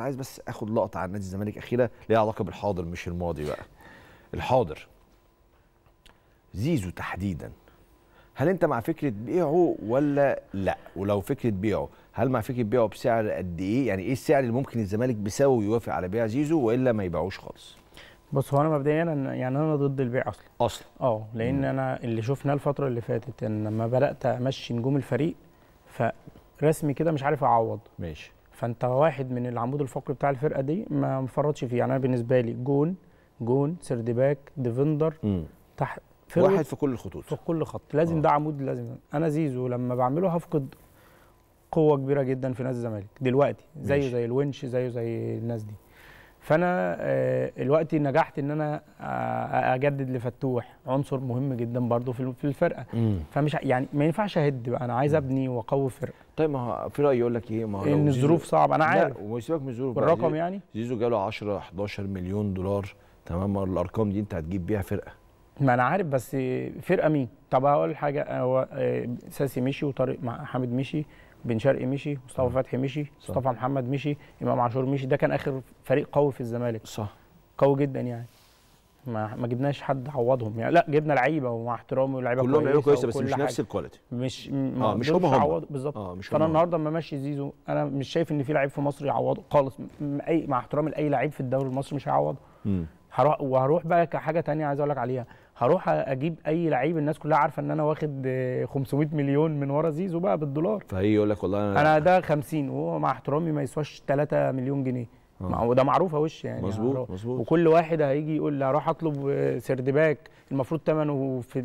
عايز بس اخد لقطه عن نادي الزمالك اخيره ليها علاقه بالحاضر مش الماضي بقى الحاضر زيزو تحديدا هل انت مع فكره بيعه ولا لا ولو فكره بيعه هل مع فكره بيعه بسعر قد ايه يعني ايه السعر اللي ممكن الزمالك بيساوي يوافق على بيع زيزو والا ما يبيعوش خالص بص هو انا مبدئيا يعني انا ضد البيع اصلا اصلا اه لان مم. انا اللي شفناه الفتره اللي فاتت ان لما بدات امشي نجوم الفريق فرسمي كده مش عارف اعوض ماشي فانت واحد من العمود الفقري بتاع الفرقه دي ما مفرطش فيه يعني انا بالنسبه لي جون جون باك ديفندر تحت واحد في كل الخطوط في كل خط لازم آه. ده عمود لازم انا زيزو لما بعمله هفقد قوه كبيره جدا في نادي الزمالك دلوقتي زيه زي الونش زيه زي الناس دي فانا آه، الوقت نجحت ان انا آه، آه، اجدد لفتوح عنصر مهم جدا برضو في الفرقه مم. فمش يعني ما ينفعش اهد بقى انا عايز ابني واقوي فرقه طيب ما هو في راي يقول لك ايه ما هو ان الظروف صعبه انا عارف وسيبك من الظروف بالرقم يعني زيزو جاله 10 11 مليون دولار تمام الارقام دي انت هتجيب بيها فرقه ما انا عارف بس فرقه مين طب هقول حاجه هو ساسي مشي وطارق حامد مشي بن شرقي مشي مصطفى فتحي مشي صح. مصطفى محمد مشي امام عاشور مشي ده كان اخر فريق قوي في الزمالك صح قوي جدا يعني ما ما جبناش حد عوضهم يعني لا جبنا لعيبه ومع احترامي ولاعيبه كلهم لعيبه كويسه بس مش نفس الكواليتي مش آه، م... آه مش هم هم بالظبط آه فانا النهارده لما ماشي زيزو انا مش شايف ان في لعيب في مصر يعوضه خالص اي مع احترامي لاي لعيب في الدوري المصري مش هيعوضه هروح وهروح بقى كحاجه ثانيه عايز اقول لك عليها هروح اجيب اي لعيب الناس كلها عارفه ان انا واخد 500 مليون من ورا زيزو بقى بالدولار فهي يقول لك والله انا, أنا ده 50 وهو مع احترامي ما يسواش 3 مليون جنيه آه. وده معروفه وش يعني مظبوط يعني مظبوط وكل واحد هيجي يقول لي اروح اطلب آه، سردباك المفروض ثمنه في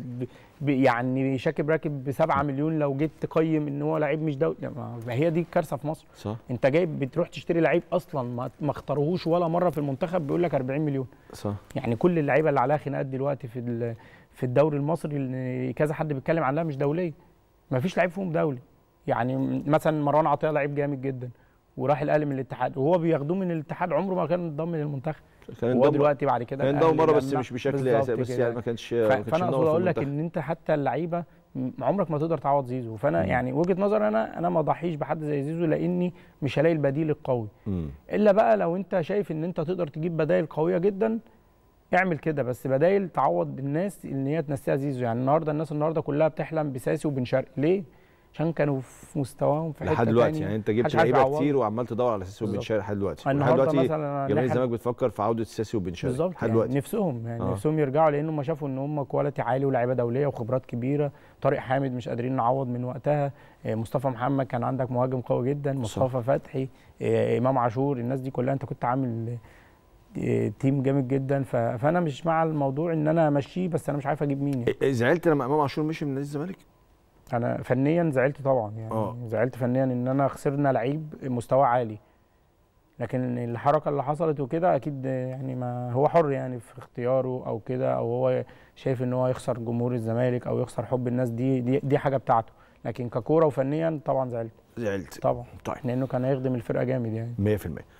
يعني شاكب راكب ب 7 مليون لو جيت تقيم ان هو لعيب مش دولي هي دي الكارثه في مصر صح. انت جايب بتروح تشتري لعيب اصلا ما اختاروهوش ولا مره في المنتخب بيقول لك 40 مليون صح يعني كل اللعيبه اللي عليها خناقات دلوقتي في في الدوري المصري كذا حد بيتكلم عنها مش دوليه ما فيش لعيب فيهم دولي يعني مثلا مروان عطيه لعيب جامد جدا وراح الاهلي من الاتحاد وهو بياخدوه من الاتحاد عمره ما كان انضم للمنتخب كان هو دلوقتي بعد كده كان انضم مره بس مش بشكل بس, بس يعني ما كانش فانا اقصد اقول لك ان انت حتى اللعيبه عمرك ما تقدر تعوض زيزو فانا مم. يعني وجهه نظر انا انا ما ضحيش بحد زي زيزو لاني مش هلاقي البديل القوي مم. الا بقى لو انت شايف ان انت تقدر تجيب بدائل قويه جدا اعمل كده بس بدائل تعوض الناس ان هي تنسيها زيزو يعني النهارده الناس النهارده كلها بتحلم بساسي وبن شرقي ليه عشان كانوا في مستواهم في لحد دلوقتي يعني انت جبت لعيبه كتير وعمال تدور على ساسي وبن شرقي لحد دلوقتي يعني لحد دلوقتي جماهير الزمالك بتفكر في عوده ساسي وبن شرقي بالظبط يعني دلوقتي. نفسهم يعني آه. نفسهم يرجعوا لان هم شافوا ان هم كواليتي عالي ولاعيبه دوليه وخبرات كبيره طارق حامد مش قادرين نعوض من وقتها آه، مصطفى محمد كان عندك مهاجم قوي جدا مصطفى صح. فتحي آه، امام عاشور الناس دي كلها انت كنت عامل آه، تيم جامد جدا فانا مش مع الموضوع ان انا امشيه بس انا مش عارف اجيب مين يعني. زعلت لما امام عاشور مشي من نادي الزمالك انا فنيا زعلت طبعا يعني أوه. زعلت فنيا ان انا خسرنا لعيب مستواه عالي لكن الحركه اللي حصلت وكده اكيد يعني ما هو حر يعني في اختياره او كده او هو شايف ان هو يخسر جمهور الزمالك او يخسر حب الناس دي دي, دي حاجه بتاعته لكن ككوره وفنيا طبعا زعلت زعلت طبعا طيب لانه كان هيخدم الفرقه جامد يعني 100%